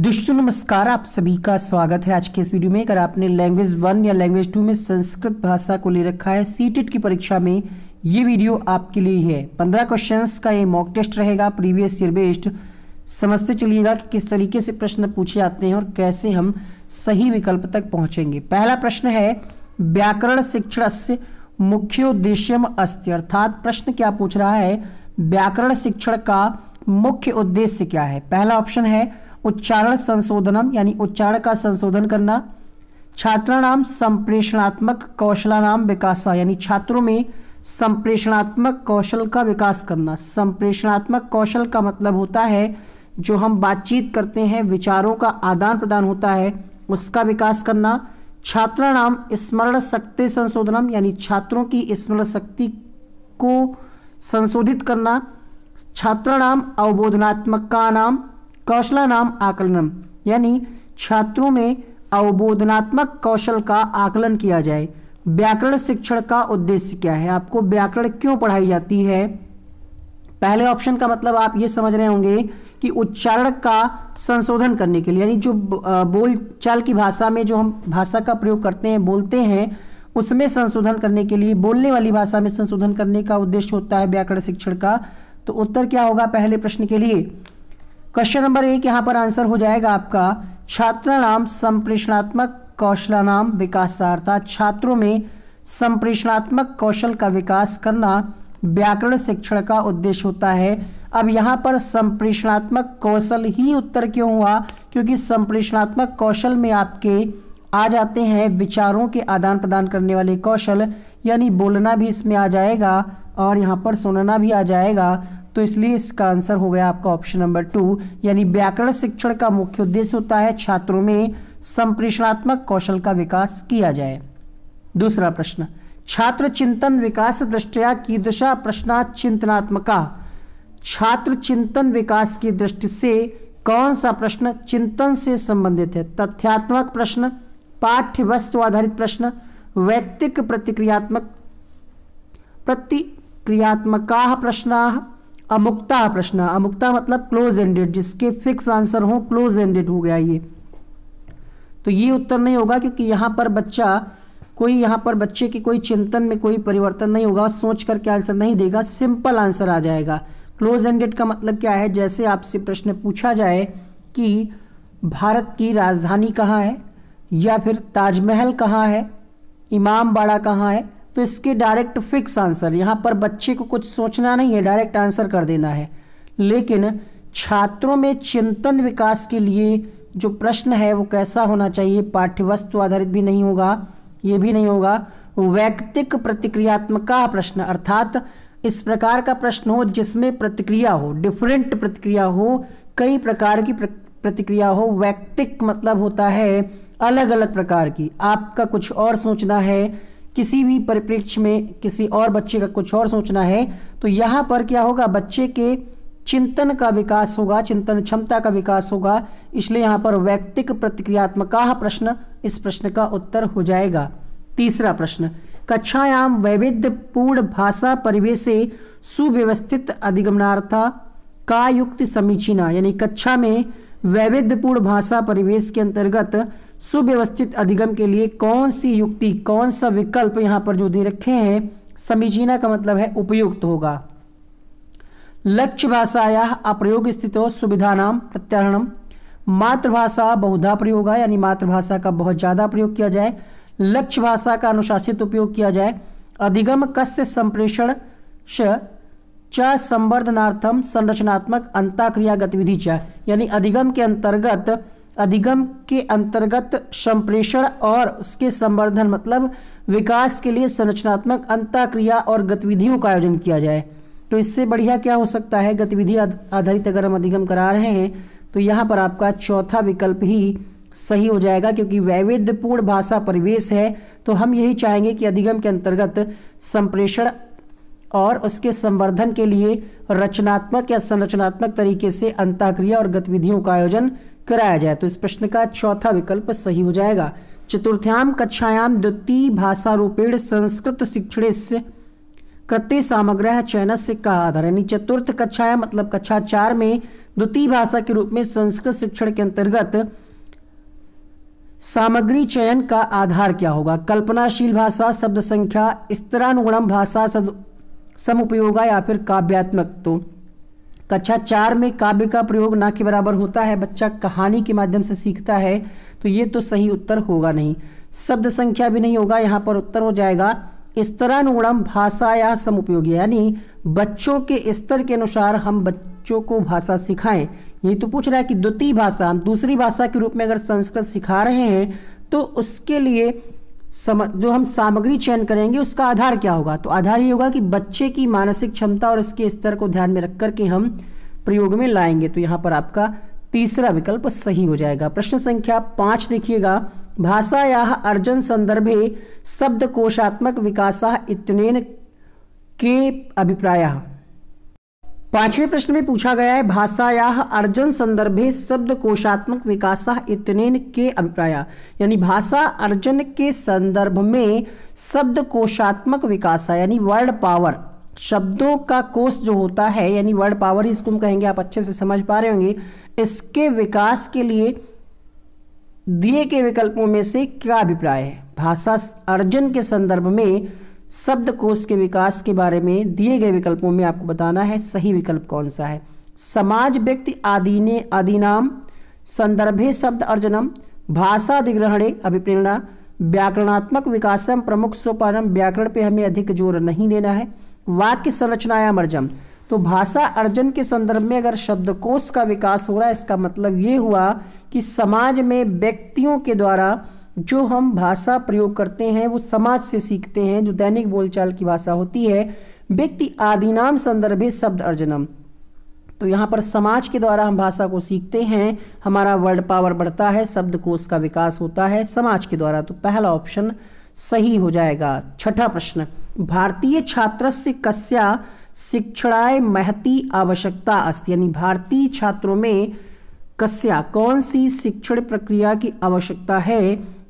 दोस्तों नमस्कार आप सभी का स्वागत है आज के इस वीडियो में अगर आपने लैंग्वेज वन या लैंग्वेज टू में संस्कृत भाषा को ले रखा है सी e की परीक्षा में ये वीडियो आपके लिए है पंद्रह क्वेश्चंस का ये मॉक टेस्ट रहेगा प्रीवियस ईयर बेस्ड समझते चलिएगा कि किस तरीके से प्रश्न पूछे जाते हैं और कैसे हम सही विकल्प तक पहुँचेंगे पहला प्रश्न है व्याकरण शिक्षण से उद्देश्य अस्त अर्थात प्रश्न क्या पूछ रहा है व्याकरण शिक्षण का मुख्य उद्देश्य क्या है पहला ऑप्शन है उच्चारण संशोधनम यानी उच्चारण का संशोधन करना छात्राणाम संप्रेषणात्मक कौशलानाम विकास यानी छात्रों में संप्रेषणात्मक कौशल का विकास करना संप्रेषणात्मक कौशल का मतलब होता है जो हम बातचीत करते हैं विचारों का आदान प्रदान होता है उसका विकास करना छात्राणाम स्मरण शक्ति संशोधनम यानी छात्रों की स्मरण शक्ति को संशोधित करना छात्राणाम का नाम कौशला नाम आकलनम यानी छात्रों में अवबोधनात्मक कौशल का आकलन किया जाए व्याकरण शिक्षण का उद्देश्य क्या है आपको व्याकरण क्यों पढ़ाई जाती है पहले ऑप्शन का मतलब आप ये समझ रहे होंगे कि उच्चारण का संशोधन करने के लिए यानी जो बोल चाल की भाषा में जो हम भाषा का प्रयोग करते हैं बोलते हैं उसमें संशोधन करने के लिए बोलने वाली भाषा में संशोधन करने का उद्देश्य होता है व्याकरण शिक्षण का तो उत्तर क्या होगा पहले प्रश्न के लिए क्वेश्चन नंबर एक यहाँ पर आंसर हो जाएगा आपका छात्र नाम संप्रेषणात्मक कौशला नाम विकास छात्रों में संप्रेषणात्मक कौशल का विकास करना व्याकरण शिक्षण का उद्देश्य होता है अब यहाँ पर संप्रेषणात्मक कौशल ही उत्तर क्यों हुआ क्योंकि संप्रेषणात्मक कौशल में आपके आ जाते हैं विचारों के आदान प्रदान करने वाले कौशल यानी बोलना भी इसमें आ जाएगा और यहाँ पर सुनना भी आ जाएगा तो इसलिए इसका आंसर हो गया आपका ऑप्शन नंबर टू यानी व्याकरण शिक्षण का मुख्य उद्देश्य होता है छात्रों में संप्रेषणात्मक कौशल का विकास किया जाए दूसरा प्रश्न छात्र चिंतन विकास दृष्टिया की दशा प्रश्ना चिंतनात्मका छात्र चिंतन विकास की दृष्टि से कौन सा प्रश्न चिंतन से संबंधित है तथ्यात्मक प्रश्न पाठ्य वस्तु आधारित प्रश्न व्यक्तिक प्रतिक्रियात्मक प्रतिक्रियात्मका प्रश्न अमुक्ता प्रश्न अमुक्ता मतलब क्लोज एंडेड जिसके फिक्स आंसर हो क्लोज एंडेड हो गया ये तो ये उत्तर नहीं होगा क्योंकि यहाँ पर बच्चा कोई यहाँ पर बच्चे की कोई चिंतन में कोई परिवर्तन नहीं होगा सोच करके आंसर नहीं देगा सिंपल आंसर आ जाएगा क्लोज एंडेड का मतलब क्या है जैसे आपसे प्रश्न पूछा जाए कि भारत की राजधानी कहाँ है या फिर ताजमहल कहाँ है इमाम बाड़ा कहाँ है तो इसके डायरेक्ट फिक्स आंसर यहाँ पर बच्चे को कुछ सोचना नहीं है डायरेक्ट आंसर कर देना है लेकिन छात्रों में चिंतन विकास के लिए जो प्रश्न है वो कैसा होना चाहिए पाठ्यवस्तु आधारित भी नहीं होगा ये भी नहीं होगा व्यक्तिक प्रतिक्रियात्मक का प्रश्न अर्थात इस प्रकार का प्रश्न हो जिसमें प्रतिक्रिया हो डिफरेंट प्रतिक्रिया हो कई प्रकार की प्रतिक्रिया हो व्यक्तिक मतलब होता है अलग अलग प्रकार की आपका कुछ और सोचना है किसी भी परिप्रेक्ष्य में किसी और बच्चे का कुछ और सोचना है तो यहाँ पर क्या होगा बच्चे के चिंतन का विकास होगा चिंतन क्षमता का विकास होगा इसलिए यहाँ पर व्यक्तिक प्रतिक्रियात्मक प्रश्न इस प्रश्न का उत्तर हो जाएगा तीसरा प्रश्न कक्षायाम वैविध्यपूर्ण भाषा परिवेश से सुव्यवस्थित अधिगमनार्थ का युक्ति समीचीना यानी कक्षा में वैविध्यपूर्ण भाषा परिवेश के अंतर्गत सुव्यवस्थित अधिगम के लिए कौन सी युक्ति कौन सा विकल्प यहाँ पर जो दे रखे हैं समीचीना का मतलब है उपयुक्त होगा लक्ष्य भाषाया अप्रयोग स्थित सुविधा नाम प्रत्याहरणम मातृभाषा बहुधा प्रयोग है यानी मातृभाषा का बहुत ज़्यादा प्रयोग किया जाए लक्ष्य भाषा का अनुशासित उपयोग किया जाए अधिगम कस्य संप्रेषण च संवर्धनार्थम संरचनात्मक क्रिया गतिविधि च यानी अधिगम के अंतर्गत अधिगम के अंतर्गत संप्रेषण और उसके संवर्धन मतलब विकास के लिए संरचनात्मक क्रिया और गतिविधियों का आयोजन किया जाए तो इससे बढ़िया क्या हो सकता है गतिविधि आधारित अगर हम अधिगम करा रहे हैं तो यहाँ पर आपका चौथा विकल्प ही सही हो जाएगा क्योंकि वैविध्यपूर्ण भाषा परिवेश है तो हम यही चाहेंगे कि अधिगम के अंतर्गत संप्रेषण और उसके संवर्धन के लिए रचनात्मक या संरचनात्मक तरीके से अंताक्रिया और गतिविधियों का आयोजन कराया जाए तो इस प्रश्न का चौथा विकल्प सही हो जाएगा चतुर्थ्याम कक्षायाम द्वितीय भाषा रूपेण संस्कृत शिक्षण से कृत्य सामग्रह चयन से का आधार यानी चतुर्थ कक्षाया मतलब कक्षा चार में द्वितीय भाषा के रूप में संस्कृत शिक्षण के अंतर्गत सामग्री चयन का आधार क्या होगा कल्पनाशील भाषा शब्द संख्या स्तरानुगुणम भाषा समुपयोगा या फिर काव्यात्मक तो कक्षा चार में काव्य का प्रयोग ना के बराबर होता है बच्चा कहानी के माध्यम से सीखता है तो ये तो सही उत्तर होगा नहीं शब्द संख्या भी नहीं होगा यहाँ पर उत्तर हो जाएगा स्तरानुगुणम भाषा या समुपयोगी यानी बच्चों के स्तर के अनुसार हम बच्चों को भाषा सिखाएं ये तो पूछ रहा है कि द्वितीय भाषा हम दूसरी भाषा के रूप में अगर संस्कृत सिखा रहे हैं तो उसके लिए सम जो हम सामग्री चयन करेंगे उसका आधार क्या होगा तो आधार ये होगा कि बच्चे की मानसिक क्षमता और इसके स्तर को ध्यान में रख के हम प्रयोग में लाएंगे तो यहाँ पर आपका तीसरा विकल्प सही हो जाएगा प्रश्न संख्या पाँच देखिएगा भाषाया अर्जन संदर्भे कोशात्मक विकास इतने के अभिप्राय पांचवें प्रश्न में पूछा गया है भाषाया अर्जन संदर्भे शब्द कोशात्मक विकास इतने के अभिप्राय यानी भाषा अर्जन के संदर्भ में शब्द कोशात्मक विकास यानी वर्ड पावर शब्दों का कोष जो होता है यानी वर्ड पावर इसको हम कहेंगे आप अच्छे से समझ पा रहे होंगे इसके विकास के लिए दिए के विकल्पों में से क्या अभिप्राय है भाषा अर्जन के संदर्भ में शब्दकोश के विकास के बारे में दिए गए विकल्पों में आपको बताना है सही विकल्प कौन सा है समाज व्यक्ति आदिने आदिनाम संदर्भे शब्द अर्जनम भाषा अधिग्रहणे अभिप्रेरणा व्याकरणात्मक विकासम प्रमुख सोपानम व्याकरण पे हमें अधिक जोर नहीं देना है वाक्य संरचनायाम मर्जम तो भाषा अर्जन के संदर्भ में अगर शब्दकोश का विकास हो रहा है इसका मतलब ये हुआ कि समाज में व्यक्तियों के द्वारा जो हम भाषा प्रयोग करते हैं वो समाज से सीखते हैं जो दैनिक बोलचाल की भाषा होती है व्यक्ति आदिनाम संदर्भे शब्द अर्जनम तो यहाँ पर समाज के द्वारा हम भाषा को सीखते हैं हमारा वर्ड पावर बढ़ता है शब्दकोश का विकास होता है समाज के द्वारा तो पहला ऑप्शन सही हो जाएगा छठा प्रश्न भारतीय छात्र से कस्या शिक्षणाय महती आवश्यकता अस्त यानी भारतीय छात्रों में कस्या कौन सी शिक्षण प्रक्रिया की आवश्यकता है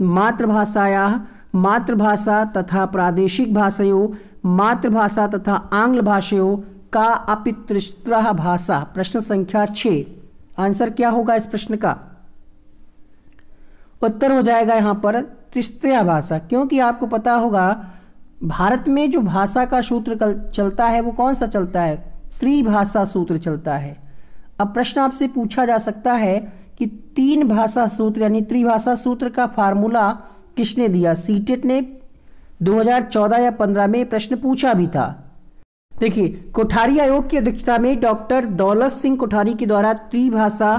मातृभाषाया मातृभाषा तथा प्रादेशिक प्रादेशिकभाषयो मातृभाषा तथा आंग्ल आंग्लभाषयो का अपितृष्त्र भाषा प्रश्न संख्या छ आंसर क्या होगा इस प्रश्न का उत्तर हो जाएगा यहां पर त्रिस्तया भाषा क्योंकि आपको पता होगा भारत में जो भाषा का सूत्र चलता है वो कौन सा चलता है त्रिभाषा सूत्र चलता है अब प्रश्न आपसे पूछा जा सकता है कि तीन भाषा सूत्र यानी त्रिभाषा सूत्र का फार्मूला किसने दिया सीटेट e ने 2014 या 15 में प्रश्न पूछा भी था देखिए कोठारी आयोग की अध्यक्षता में डॉक्टर दौलत सिंह कोठारी के द्वारा त्रिभाषा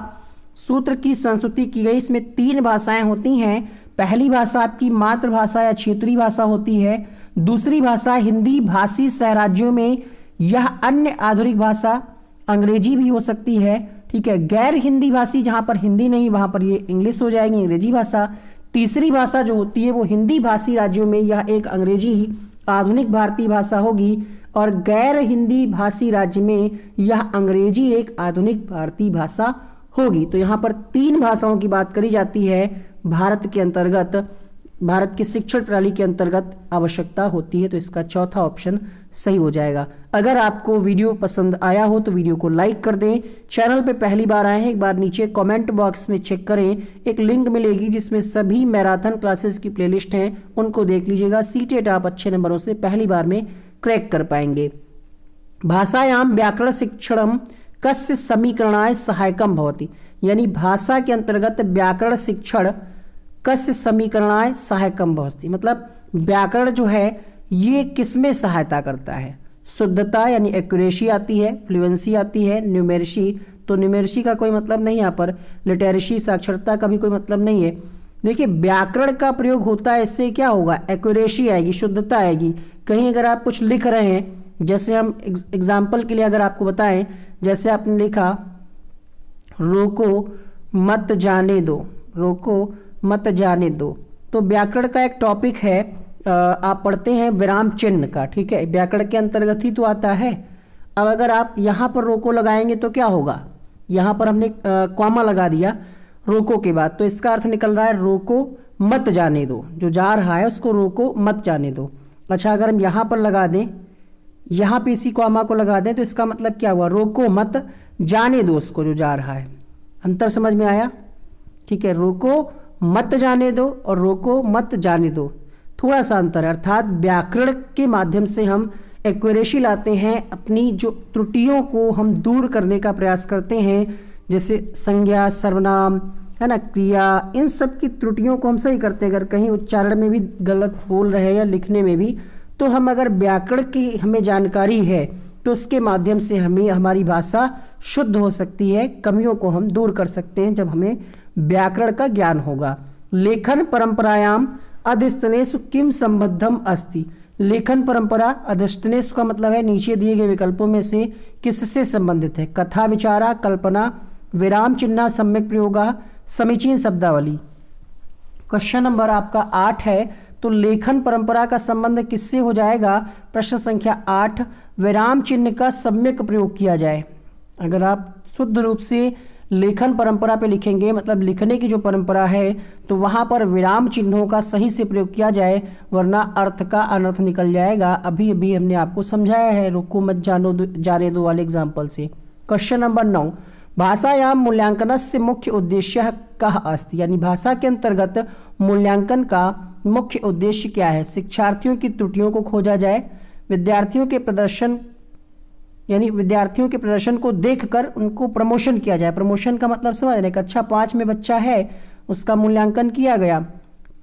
सूत्र की संस्तुति की गई इसमें तीन भाषाएं होती हैं पहली भाषा आपकी मातृभाषा या क्षेत्रीय भाषा होती है दूसरी भाषा हिंदी भाषी सहराज्यों में यह अन्य आधुनिक भाषा अंग्रेजी भी हो सकती है ठीक है गैर हिंदी भाषी जहां पर हिंदी नहीं वहां पर ये इंग्लिश हो जाएगी अंग्रेजी भाषा तीसरी भाषा जो होती है वो हिंदी भाषी राज्यों में यह एक अंग्रेजी आधुनिक भारतीय भाषा होगी और गैर हिंदी भाषी राज्य में यह अंग्रेजी एक आधुनिक भारतीय भाषा होगी तो यहां पर तीन भाषाओं की बात करी जाती है भारत के अंतर्गत भारत की शिक्षण प्रणाली के अंतर्गत आवश्यकता होती है तो इसका चौथा ऑप्शन सही हो जाएगा अगर आपको वीडियो पसंद आया हो तो वीडियो को लाइक कर दें चैनल पे पहली बार आए हैं एक बार नीचे कमेंट बॉक्स में चेक करें एक लिंक मिलेगी जिसमें सभी मैराथन क्लासेस की प्लेलिस्ट हैं उनको देख लीजिएगा सीटेट आप अच्छे नंबरों से पहली बार में क्रैक कर पाएंगे भाषायाम व्याकरण शिक्षण कस्य समीकरणाय सहायकम भवती यानी भाषा के अंतर्गत व्याकरण शिक्षण कस्य समीकरणाएं सहायकम बहस्ती मतलब व्याकरण जो है ये किसमें सहायता करता है शुद्धता यानी एक्यूरेसी आती है फ्लुएंसी आती है न्यूमेरसी तो न्यूमेरसी का कोई मतलब नहीं यहाँ पर लिटेरेसी साक्षरता का भी कोई मतलब नहीं है देखिए व्याकरण का प्रयोग होता है इससे क्या होगा एक्यूरेसी आएगी शुद्धता आएगी कहीं अगर आप कुछ लिख रहे हैं जैसे हम एग्जाम्पल के लिए अगर आपको बताएं जैसे आपने लिखा रोको मत जाने दो रोको मत जाने दो तो व्याकरण का एक टॉपिक है आप पढ़ते हैं विराम चिन्ह का ठीक है व्याकरण के अंतर्गत ही तो आता है अब अगर आप यहाँ पर रोको लगाएंगे तो क्या होगा यहाँ पर हमने कॉमा लगा दिया रोको के बाद तो इसका अर्थ निकल रहा है रोको मत जाने दो जो जा रहा है उसको रोको मत जाने दो अच्छा अगर हम यहाँ पर लगा दें यहाँ पे इसी कॉमा को लगा दें तो इसका मतलब क्या हुआ रोको मत जाने दो उसको जो जा रहा है अंतर समझ में आया ठीक है रोको मत जाने दो और रोको मत जाने दो थोड़ा सा अंतर है अर्थात व्याकरण के माध्यम से हम एक्वेरेशी लाते हैं अपनी जो त्रुटियों को हम दूर करने का प्रयास करते हैं जैसे संज्ञा सर्वनाम है ना क्रिया इन सब की त्रुटियों को हम सही करते हैं अगर कहीं उच्चारण में भी गलत बोल रहे हैं या लिखने में भी तो हम अगर व्याकरण की हमें जानकारी है तो उसके माध्यम से हमें हमारी भाषा शुद्ध हो सकती है कमियों को हम दूर कर सकते हैं जब हमें व्याकरण का ज्ञान होगा लेखन परंपरायाम अधिस्तनेश किम संबद्धम अस्ति लेखन परंपरा अधिस्तनेश का मतलब है नीचे दिए गए विकल्पों में से किससे संबंधित है कथा विचारा कल्पना विराम चिन्ह सम्यक प्रयोग समीचीन शब्दावली क्वेश्चन नंबर आपका आठ है तो लेखन परंपरा का संबंध किससे हो जाएगा प्रश्न संख्या आठ विराम चिन्ह का सम्यक प्रयोग किया जाए अगर आप शुद्ध रूप से लेखन परंपरा पे लिखेंगे मतलब लिखने की जो परंपरा है तो वहाँ पर विराम चिन्हों का सही से प्रयोग किया जाए वरना अर्थ का अनर्थ निकल जाएगा अभी अभी हमने आपको समझाया है रुको मत जानो जाने दो वाले एग्जाम्पल से क्वेश्चन नंबर नौ भाषायाम मूल्यांकन से मुख्य उद्देश्य कह अस्त यानी भाषा के अंतर्गत मूल्यांकन का मुख्य उद्देश्य क्या है शिक्षार्थियों की त्रुटियों को खोजा जाए विद्यार्थियों के प्रदर्शन यानी विद्यार्थियों के प्रदर्शन को देखकर उनको प्रमोशन किया जाए प्रमोशन का मतलब समझ रहे कक्षा अच्छा, पाँच में बच्चा है उसका मूल्यांकन किया गया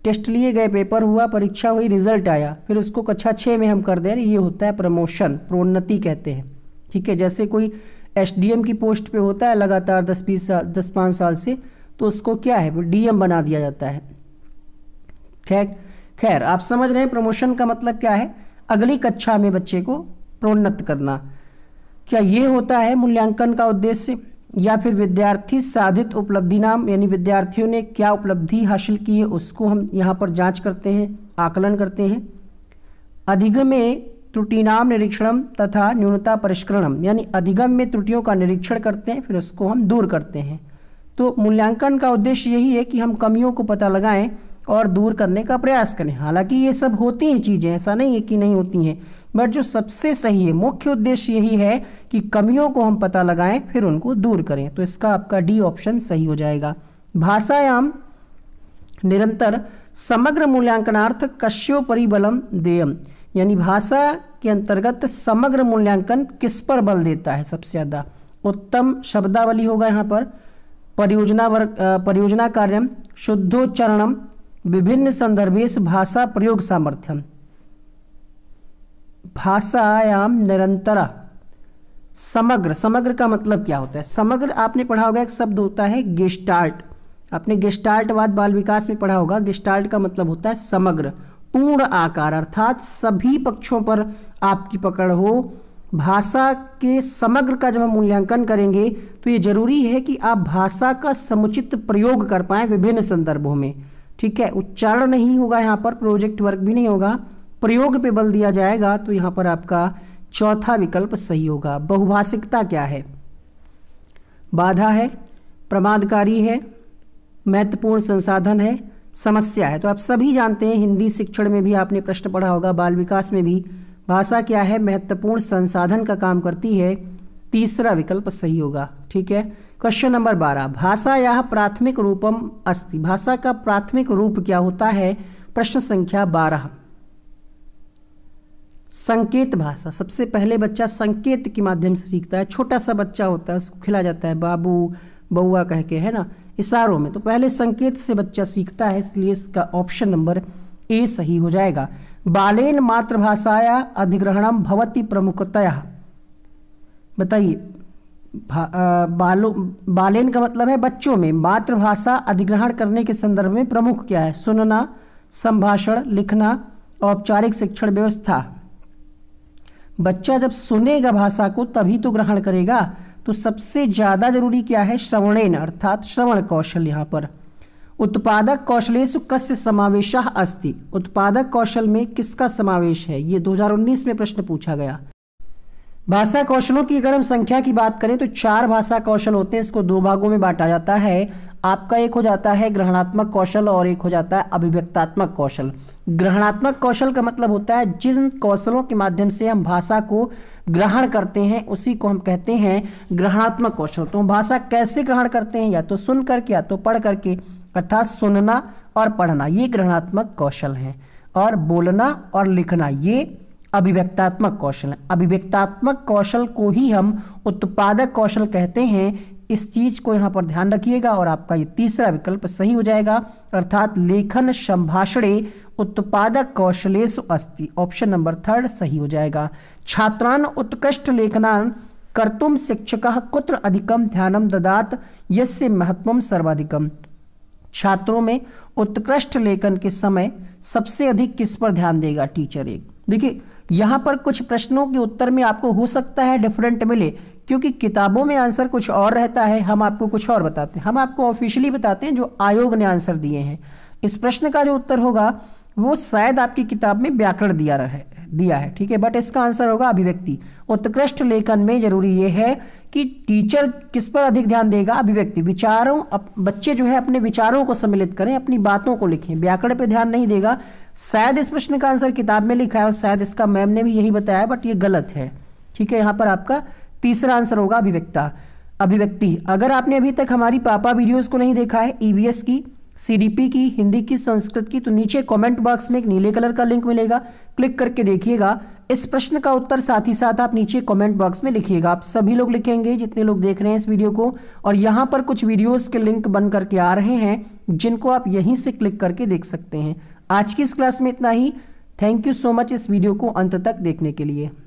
टेस्ट लिए गए पेपर हुआ परीक्षा हुई रिजल्ट आया फिर उसको कक्षा छः में हम कर दे रहे ये होता है प्रमोशन प्रोन्नति कहते हैं ठीक है जैसे कोई एस की पोस्ट पर होता है लगातार दस बीस साल दस पाँच साल से तो उसको क्या है एम बना दिया जाता है खैर खैर आप समझ रहे हैं प्रमोशन का मतलब क्या है अगली कक्षा में बच्चे को प्रोन्नत करना क्या ये होता है मूल्यांकन का उद्देश्य या फिर विद्यार्थी साधित उपलब्धि नाम यानी विद्यार्थियों ने क्या उपलब्धि हासिल की है उसको हम यहाँ पर जांच करते हैं आकलन करते हैं अधिगम में त्रुटिनाम निरीक्षणम तथा न्यूनता परिष्करणम यानी अधिगम में त्रुटियों का निरीक्षण करते हैं फिर उसको हम दूर करते हैं तो मूल्यांकन का उद्देश्य यही है कि हम कमियों को पता लगाएं और दूर करने का प्रयास करें हालांकि ये सब होती हैं चीज़ें ऐसा नहीं है कि नहीं होती हैं बट जो सबसे सही है मुख्य उद्देश्य यही है कि कमियों को हम पता लगाएं फिर उनको दूर करें तो इसका आपका डी ऑप्शन सही हो जाएगा भाषायाम निरंतर समग्र मूल्यांकनार्थ कश्यो परिबलम देयम यानी भाषा के अंतर्गत समग्र मूल्यांकन किस पर बल देता है सबसे ज़्यादा उत्तम शब्दावली होगा यहाँ पर परियोजना वर्ग परियोजना कार्यम शुद्धोच्चरणम विभिन्न संदर्भेश भाषा प्रयोग सामर्थ्यम भाषायाम निरंतर समग्र समग्र का मतलब क्या होता है समग्र आपने पढ़ा होगा एक शब्द होता है गेस्टाल्ट आपने गेस्टाल्टवाद बाल विकास में पढ़ा होगा गेस्टाल्ट का मतलब होता है समग्र पूर्ण आकार अर्थात सभी पक्षों पर आपकी पकड़ हो भाषा के समग्र का जब हम मूल्यांकन करेंगे तो ये जरूरी है कि आप भाषा का समुचित प्रयोग कर पाए विभिन्न संदर्भों में ठीक है उच्चारण नहीं होगा यहाँ पर प्रोजेक्ट वर्क भी नहीं होगा प्रयोग पे बल दिया जाएगा तो यहां पर आपका चौथा विकल्प सही होगा बहुभाषिकता क्या है बाधा है प्रमादकारी है महत्वपूर्ण संसाधन है समस्या है तो आप सभी जानते हैं हिंदी शिक्षण में भी आपने प्रश्न पढ़ा होगा बाल विकास में भी भाषा क्या है महत्वपूर्ण संसाधन का काम करती है तीसरा विकल्प सही होगा ठीक है क्वेश्चन नंबर बारह भाषा यह प्राथमिक रूपम अस्ति भाषा का प्राथमिक रूप क्या होता है प्रश्न संख्या बारह संकेत भाषा सबसे पहले बच्चा संकेत के माध्यम से सीखता है छोटा सा बच्चा होता है उसको खिला जाता है बाबू बउआ कह के है ना इशारों में तो पहले संकेत से बच्चा सीखता है इसलिए इसका ऑप्शन नंबर ए सही हो जाएगा बालेन मातृभाषाया अधिग्रहणम भवती प्रमुखतया बताइए बालो बालेन का मतलब है बच्चों में मातृभाषा अधिग्रहण करने के संदर्भ में प्रमुख क्या है सुनना संभाषण लिखना औपचारिक शिक्षण व्यवस्था बच्चा जब सुनेगा भाषा को तभी तो ग्रहण करेगा तो सबसे ज़्यादा जरूरी क्या है श्रवणेन अर्थात श्रवण कौशल यहाँ पर उत्पादक कौशलेश कस्य समावेश अस्ति उत्पादक कौशल में किसका समावेश है ये 2019 में प्रश्न पूछा गया भाषा कौशलों की अगर हम संख्या की बात करें तो चार भाषा कौशल होते हैं इसको दो भागों में बांटा जाता है आपका एक हो जाता है ग्रहणात्मक कौशल और एक हो जाता है अभिव्यक्तात्मक कौशल ग्रहणात्मक कौशल का मतलब होता है जिन कौशलों के माध्यम से हम भाषा को ग्रहण करते हैं उसी को हम कहते हैं ग्रहणात्मक कौशल तो भाषा कैसे ग्रहण करते हैं या तो सुन करके या तो पढ़ करके अर्थात सुनना और पढ़ना ये ग्रहणात्मक कौशल हैं और बोलना और लिखना ये अभिव्यक्तात्मक कौशल है अभिव्यक्तात्मक कौशल को ही हम उत्पादक कौशल कहते हैं इस चीज़ को यहां पर ध्यान रखिएगा और आपका ये तीसरा विकल्प सही हो जाएगा अर्थात लेखन संभाषणे उत्पादक कौशलेश अस्ति ऑप्शन नंबर थर्ड सही हो जाएगा छात्रान उत्कृष्ट लेखनान कर्तुम शिक्षक कुत्र अधिकम ध्यानम ददात यसे महत्व सर्वाधिकम छात्रों में उत्कृष्ट लेखन के समय सबसे अधिक किस पर ध्यान देगा टीचर एक देखिए यहां पर कुछ प्रश्नों के उत्तर में आपको हो सकता है डिफरेंट मिले क्योंकि किताबों में आंसर कुछ और रहता है हम आपको कुछ और बताते हैं हम आपको ऑफिशियली बताते हैं जो आयोग ने आंसर दिए हैं इस प्रश्न का जो उत्तर होगा वो शायद आपकी किताब में व्याकरण दिया रहे दिया है ठीक है बट इसका आंसर होगा अभिव्यक्ति उत्कृष्ट लेखन में जरूरी यह है कि टीचर किस पर अधिक ध्यान देगा अभिव्यक्ति विचारों अप, बच्चे जो है अपने विचारों को सम्मिलित करें अपनी बातों को लिखें व्याकरण पर ध्यान नहीं देगा शायद इस प्रश्न का आंसर किताब में लिखा है और शायद इसका मैम ने भी यही बताया बट ये गलत है ठीक है यहाँ पर आपका तीसरा आंसर होगा अभिव्यक्ता अभिव्यक्ति अगर आपने अभी तक हमारी पापा वीडियोस को नहीं देखा है ईवीएस e की सीडीपी की हिंदी की संस्कृत की तो नीचे कमेंट बॉक्स में एक नीले कलर का लिंक मिलेगा क्लिक करके देखिएगा इस प्रश्न का उत्तर साथ ही साथ आप नीचे कमेंट बॉक्स में लिखिएगा आप सभी लोग लिखेंगे जितने लोग देख रहे हैं इस वीडियो को और यहाँ पर कुछ वीडियोस के लिंक बन करके आ रहे हैं जिनको आप यहीं से क्लिक करके देख सकते हैं आज की इस क्लास में इतना ही थैंक यू सो मच इस वीडियो को अंत तक देखने के लिए